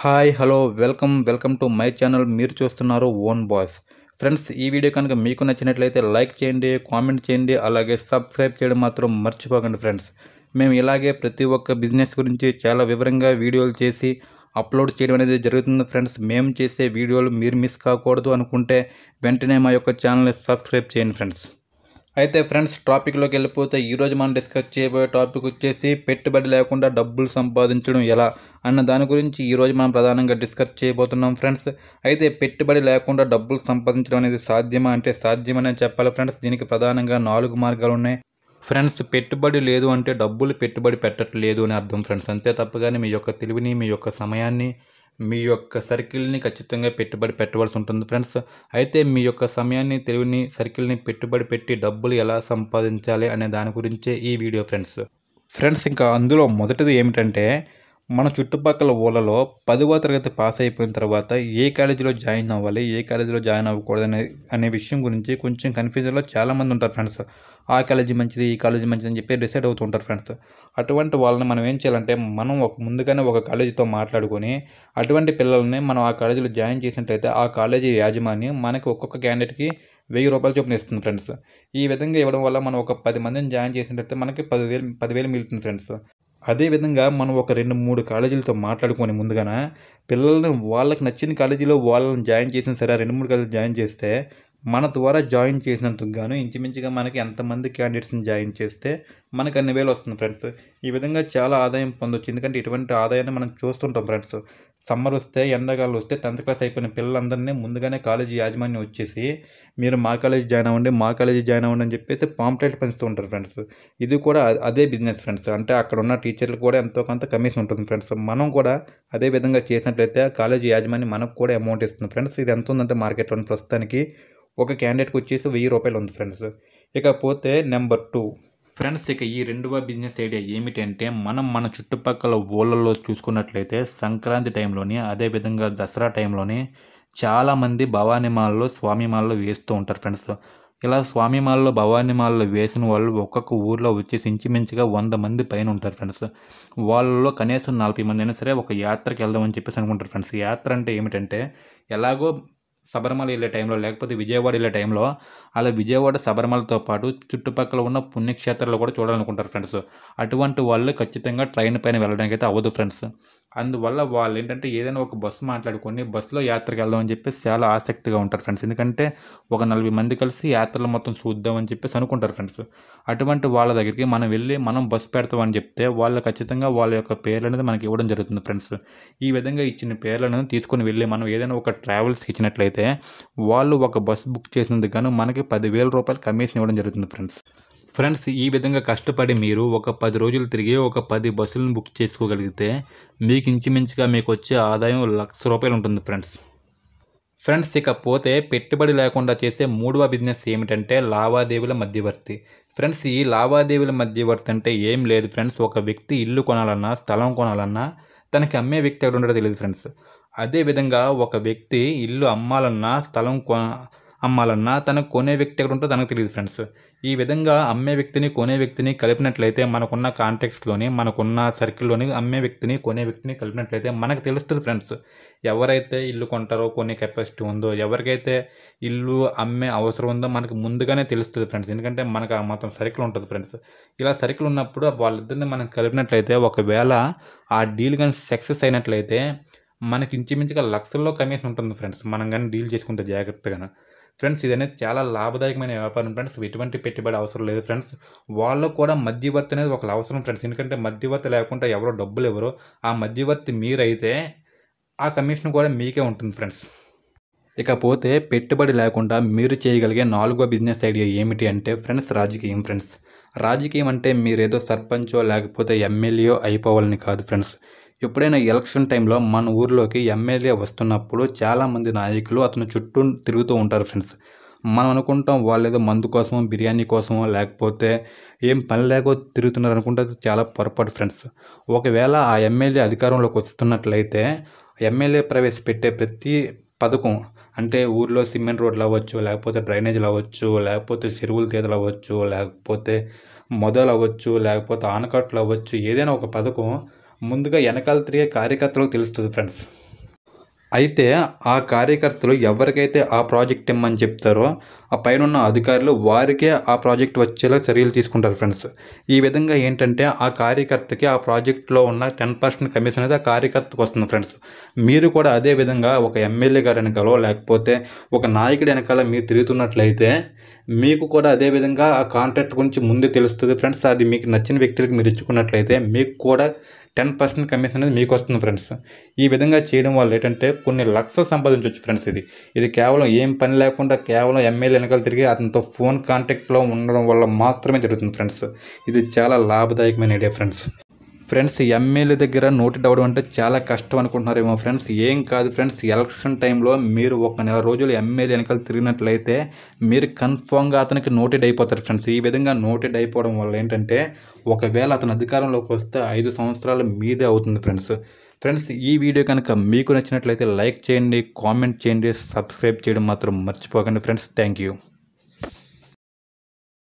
hi hello welcome welcome to my channel మీరు చూస్తున్నారు own boss friends ఈ video కనుక మీకు నచ్చినట్లయితే లైక్ చేయండి కామెంట్ చేయండి అలాగే సబ్స్క్రైబ్ చేయడం మాత్రం మర్చిపోకండి ఫ్రెండ్స్ మేము ఇలాగే ప్రతి ఒక్క బిజినెస్ గురించి చాలా వివరంగా వీడియోలు చేసి అప్లోడ్ చేయడం అనేది జరుగుతుంది ఫ్రెండ్స్ మేము చేసే వీడియోలు మీరు మిస్ కాకూడదు అనుకుంటే వెంటనే మా యొక్క ఛానల్ని సబ్స్క్రైబ్ చేయండి ఫ్రెండ్స్ అయితే ఫ్రెండ్స్ టాపిక్లోకి వెళ్ళిపోతే ఈరోజు మనం డిస్కస్ చేయబోయే టాపిక్ వచ్చేసి పెట్టుబడి లేకుండా డబ్బులు సంపాదించడం ఎలా అన్న దాని గురించి ఈరోజు మనం ప్రధానంగా డిస్కస్ చేయబోతున్నాం ఫ్రెండ్స్ అయితే పెట్టుబడి లేకుండా డబ్బులు సంపాదించడం అనేది సాధ్యమా అంటే సాధ్యమనే చెప్పాలి ఫ్రెండ్స్ దీనికి ప్రధానంగా నాలుగు మార్గాలు ఉన్నాయి ఫ్రెండ్స్ పెట్టుబడి లేదు అంటే డబ్బులు పెట్టుబడి పెట్టట్లేదు అని అర్థం ఫ్రెండ్స్ అంతే తప్పగానే మీ యొక్క తెలివిని మీ యొక్క సమయాన్ని మీ యొక్క సర్కిల్ని ఖచ్చితంగా పెట్టుబడి పెట్టవలసి ఉంటుంది ఫ్రెండ్స్ అయితే మీ యొక్క సమయాన్ని తెలివిని సర్కిల్ని పెట్టుబడి పెట్టి డబ్బులు ఎలా సంపాదించాలి అనే దాని గురించే ఈ వీడియో ఫ్రెండ్స్ ఫ్రెండ్స్ ఇంకా అందులో మొదటిది ఏమిటంటే మన చుట్టుపక్కల ఊళ్ళలో పదవ తరగతి పాస్ అయిపోయిన తర్వాత ఏ కాలేజీలో జాయిన్ అవ్వాలి ఏ కాలేజీలో జాయిన్ అవ్వకూడదు అనే అనే విషయం గురించి కొంచెం కన్ఫ్యూజన్లో చాలామంది ఉంటారు ఫ్రెండ్స్ ఆ కాలేజీ మంచిది ఈ కాలేజీ మంచిది అని చెప్పి డిసైడ్ అవుతుంటారు ఫ్రెండ్స్ అటువంటి వాళ్ళని మనం ఏం చేయాలంటే మనం ఒక ముందుగానే ఒక కాలేజీతో మాట్లాడుకొని అటువంటి పిల్లల్ని మనం ఆ కాలేజీలో జాయిన్ చేసినట్లయితే ఆ కాలేజీ యాజమాన్యం మనకి ఒక్కొక్క క్యాండిడేట్కి వెయ్యి రూపాయలు చొప్పున ఇస్తుంది ఫ్రెండ్స్ ఈ విధంగా ఇవ్వడం వల్ల మనం ఒక పది మందిని జాయిన్ చేసినట్టయితే మనకి పదివేలు పదివేలు మిగులుతుంది ఫ్రెండ్స్ అదేవిధంగా మనం ఒక రెండు మూడు కాలేజీలతో మాట్లాడుకొని ముందుగానే పిల్లల్ని వాళ్ళకి నచ్చిన కాలేజీలో వాళ్ళని జాయిన్ చేసిన సరే రెండు మూడు కాలేజీలు జాయిన్ చేస్తే మన ద్వారా జాయిన్ చేసినందుకు గాను ఇంచుమించుగా మనకి ఎంతమంది క్యాండిడేట్స్ని జాయిన్ చేస్తే మనకు అన్ని వేలు వస్తుంది ఫ్రెండ్స్ ఈ విధంగా చాలా ఆదాయం పొందొచ్చు ఎందుకంటే ఇటువంటి ఆదాయాన్ని మనం చూస్తుంటాం ఫ్రెండ్స్ సమ్మర్ వస్తే ఎండాకాలం వస్తే టెన్త్ క్లాస్ అయిపోయిన పిల్లలందరినీ ముందుగానే కాలేజీ యాజమాన్యం వచ్చేసి మీరు మా కాలేజీ జాయిన్ అవ్వండి మా కాలేజీ జాయిన్ అవ్వండి అని చెప్పేసి పాంప్లెట్ పంచుతూ ఉంటారు ఫ్రెండ్స్ ఇది కూడా అదే బిజినెస్ ఫ్రెండ్స్ అంటే అక్కడ ఉన్న టీచర్లు కూడా ఎంతో కొంత కమిషన్ ఉంటుంది ఫ్రెండ్స్ మనం కూడా అదే విధంగా చేసినట్లయితే కాలేజీ యాజమాన్యం మనకు కూడా అమౌంట్ ఇస్తుంది ఫ్రెండ్స్ ఇది ఎంత ఉందంటే మార్కెట్లో ప్రస్తుతానికి ఒక క్యాండిడేట్కి వచ్చేసి వెయ్యి రూపాయలు ఉంది ఫ్రెండ్స్ ఇకపోతే నెంబర్ టూ ఫ్రెండ్స్ ఇక ఈ రెండవ బిజినెస్ ఐడియా ఏమిటంటే మనం మన చుట్టుపక్కల ఊళ్ళల్లో చూసుకున్నట్లయితే సంక్రాంతి టైంలోని అదేవిధంగా దసరా టైంలోని చాలామంది భవానీ స్వామి మాల్లో వేస్తూ ఉంటారు ఫ్రెండ్స్ ఇలా స్వామి స్వామిమాల్లో భవానీమాల్లో వేసిన వాళ్ళు ఒక్కొక్క ఊర్లో వచ్చేసి ఇంచుమించుగా వంద మంది పైన ఉంటారు ఫ్రెండ్స్ వాళ్ళలో కనీసం నలభై మంది అయినా సరే ఒక యాత్రకి వెళ్దామని చెప్పేసి అనుకుంటారు ఫ్రెండ్స్ యాత్ర అంటే ఏమిటంటే ఎలాగో శబరిమల వెళ్ళే టైంలో లేకపోతే విజయవాడ వెళ్ళే టైంలో అలా విజయవాడ శబరిమలతో పాటు చుట్టుపక్కల ఉన్న పుణ్యక్షేత్రాలు కూడా చూడాలనుకుంటారు ఫ్రెండ్స్ అటువంటి వాళ్ళు ఖచ్చితంగా ట్రైన్ పైన వెళ్ళడానికి అయితే అవ్వదు ఫ్రెండ్స్ అందువల్ల వాళ్ళు ఏంటంటే ఏదైనా ఒక బస్సు మాట్లాడుకొని బస్సులో యాత్రకు వెళ్దాం అని చెప్పేసి చాలా ఆసక్తిగా ఉంటారు ఫ్రెండ్స్ ఎందుకంటే ఒక నలభై మంది కలిసి యాత్రలు మొత్తం చూద్దామని చెప్పేసి అనుకుంటారు ఫ్రెండ్స్ అటువంటి వాళ్ళ దగ్గరికి మనం వెళ్ళి మనం బస్సు పెడతామని చెప్తే వాళ్ళు ఖచ్చితంగా వాళ్ళ యొక్క పేర్లు అనేది మనకి ఇవ్వడం జరుగుతుంది ఫ్రెండ్స్ ఈ విధంగా ఇచ్చిన పేర్లను తీసుకొని వెళ్ళి మనం ఏదైనా ఒక ట్రావెల్స్కి ఇచ్చినట్లయితే వాళ్ళు ఒక బస్సు బుక్ చేసినందుకు గాను మనకి పదివేల రూపాయలు కమిషన్ ఇవ్వడం జరుగుతుంది ఫ్రెండ్స్ ఫ్రెండ్స్ ఈ విధంగా కష్టపడి మీరు ఒక పది రోజులు తిరిగి ఒక పది బస్సులను బుక్ చేసుకోగలిగితే మీకు ఇంచుమించుగా మీకు వచ్చే ఆదాయం లక్ష రూపాయలు ఉంటుంది ఫ్రెండ్స్ ఫ్రెండ్స్ ఇకపోతే పెట్టుబడి లేకుండా చేసే మూడవ బిజినెస్ ఏమిటంటే లావాదేవీల మధ్యవర్తి ఫ్రెండ్స్ ఈ లావాదేవీల మధ్యవర్తి అంటే ఏం లేదు ఫ్రెండ్స్ ఒక వ్యక్తి ఇల్లు కొనాలన్నా స్థలం కొనాలన్నా తనకి అమ్మే వ్యక్తి ఎవరు ఉండడో తెలియదు ఫ్రెండ్స్ అదేవిధంగా ఒక వ్యక్తి ఇల్లు అమ్మాలన్నా స్థలం కొన అమ్మాలన్నా తను కొనే వ్యక్తి ఎక్కడ ఉంటుందో తనకు తెలియదు ఫ్రెండ్స్ ఈ విధంగా అమ్మే వ్యక్తిని కొనే వ్యక్తిని కలిపినట్లయితే మనకున్న కాంటాక్ట్స్లోని మనకున్న సర్కిల్లోని అమ్మే వ్యక్తిని కొనే వ్యక్తిని కలిపినట్లయితే మనకు తెలుస్తుంది ఫ్రెండ్స్ ఎవరైతే ఇల్లు కొంటారో కొన్ని కెపాసిటీ ఉందో ఎవరికైతే ఇల్లు అమ్మే అవసరం ఉందో మనకు ముందుగానే తెలుస్తుంది ఫ్రెండ్స్ ఎందుకంటే మనకు ఆ మాత్రం సర్కిల్ ఉంటుంది ఫ్రెండ్స్ ఇలా సర్కిల్ ఉన్నప్పుడు వాళ్ళిద్దరిని మనం కలిపినట్లయితే ఒకవేళ ఆ డీల్ కానీ సక్సెస్ అయినట్లయితే మనకి ఇంచుమించుగా లక్షల్లో కమిషన్ ఉంటుంది ఫ్రెండ్స్ మనం కానీ డీల్ చేసుకుంటే జాగ్రత్తగా ఫ్రెండ్స్ ఇదనేది చాలా లాభదాయకమైన వ్యాపారం ఫ్రెండ్స్ ఎటువంటి పెట్టుబడి అవసరం లేదు ఫ్రెండ్స్ వాళ్ళు కూడా మధ్యవర్తి అనేది ఒక అవసరం ఫ్రెండ్స్ ఎందుకంటే మధ్యవర్తి లేకుండా ఎవరో డబ్బులు ఎవరో ఆ మధ్యవర్తి మీరైతే ఆ కమిషన్ కూడా మీకే ఉంటుంది ఫ్రెండ్స్ ఇకపోతే పెట్టుబడి లేకుండా మీరు చేయగలిగే నాలుగో బిజినెస్ ఐడియా ఏమిటి అంటే ఫ్రెండ్స్ రాజకీయం ఫ్రెండ్స్ రాజకీయం అంటే మీరేదో సర్పంచో లేకపోతే ఎమ్మెల్యే అయిపోవాలని కాదు ఫ్రెండ్స్ ఎప్పుడైనా ఎలక్షన్ టైంలో మన ఊర్లోకి ఎమ్మెల్యే వస్తున్నప్పుడు చాలామంది నాయకులు అతను చుట్టూ తిరుగుతూ ఉంటారు ఫ్రెండ్స్ మనం అనుకుంటాం వాళ్ళు ఏదో మందు కోసమో బిర్యానీ కోసమో లేకపోతే ఏం పని లేకో తిరుగుతున్నారు అనుకుంటే చాలా పొరపాటు ఫ్రెండ్స్ ఒకవేళ ఆ ఎమ్మెల్యే అధికారంలోకి వస్తున్నట్లయితే ఎమ్మెల్యే ప్రవేశపెట్టే ప్రతి పథకం అంటే ఊర్లో సిమెంట్ రోడ్లు అవ్వచ్చు లేకపోతే డ్రైనేజీలు అవ్వచ్చు లేకపోతే చెరువుల తీతలు అవ్వచ్చు లేకపోతే మొదలు అవ్వచ్చు లేకపోతే ఆనకట్లు అవ్వచ్చు ఏదైనా ఒక పథకం ముందుగా వెనకాల తిరిగే కార్యకర్తలకు తెలుస్తుంది ఫ్రెండ్స్ అయితే ఆ కార్యకర్తలు ఎవరికైతే ఆ ప్రాజెక్ట్ ఇమ్మని చెప్తారో ఆ పైన ఉన్న అధికారులు వారికే ఆ ప్రాజెక్ట్ వచ్చేలా చర్యలు తీసుకుంటారు ఫ్రెండ్స్ ఈ విధంగా ఏంటంటే ఆ కార్యకర్తకి ఆ ప్రాజెక్ట్లో ఉన్న టెన్ పర్సెంట్ కమిషన్ అనేది ఆ కార్యకర్తకు వస్తుంది ఫ్రెండ్స్ మీరు కూడా అదే విధంగా ఒక ఎమ్మెల్యే గారు వెనకాలో లేకపోతే ఒక నాయకుడి వెనకాల మీరు తిరుగుతున్నట్లయితే మీకు కూడా అదే విధంగా ఆ కాంట్రాక్ట్ గురించి ముందే తెలుస్తుంది ఫ్రెండ్స్ అది మీకు నచ్చిన వ్యక్తులకు మీరు ఇచ్చుకున్నట్లయితే మీకు కూడా టెన్ పర్సెంట్ కమిషన్ అనేది మీకు వస్తుంది ఫ్రెండ్స్ ఈ విధంగా చేయడం వల్ల ఏంటంటే కొన్ని లక్షలు సంపాదించవచ్చు ఫ్రెండ్స్ ఇది ఇది కేవలం ఏం పని లేకుండా కేవలం ఎమ్మెల్యే వెనకాల తిరిగి అతనితో ఫోన్ కాంటాక్ట్లో ఉండడం వల్ల మాత్రమే జరుగుతుంది ఫ్రెండ్స్ ఇది చాలా లాభదాయకమైన ఐడియా ఫ్రెండ్స్ ఫ్రెండ్స్ ఎమ్మెల్యే దగ్గర నోటి అవ్వడం అంటే చాలా కష్టం అనుకుంటున్నారేమో ఫ్రెండ్స్ ఏం కాదు ఫ్రెండ్స్ ఎలక్షన్ టైంలో మీరు ఒక నెల రోజులు ఎమ్మెల్యే వెనకాల తిరిగినట్లయితే మీరు కన్ఫామ్గా అతనికి నోటెడ్ అయిపోతారు ఫ్రెండ్స్ ఈ విధంగా నోటెడ్ అయిపోవడం వల్ల ఏంటంటే ఒకవేళ అతను అధికారంలోకి వస్తే ఐదు సంవత్సరాలు మీదే అవుతుంది ఫ్రెండ్స్ ఫ్రెండ్స్ ఈ వీడియో కనుక మీకు నచ్చినట్లయితే లైక్ చేయండి కామెంట్ చేయండి సబ్స్క్రైబ్ చేయడం మాత్రం మర్చిపోకండి ఫ్రెండ్స్ థ్యాంక్ యూ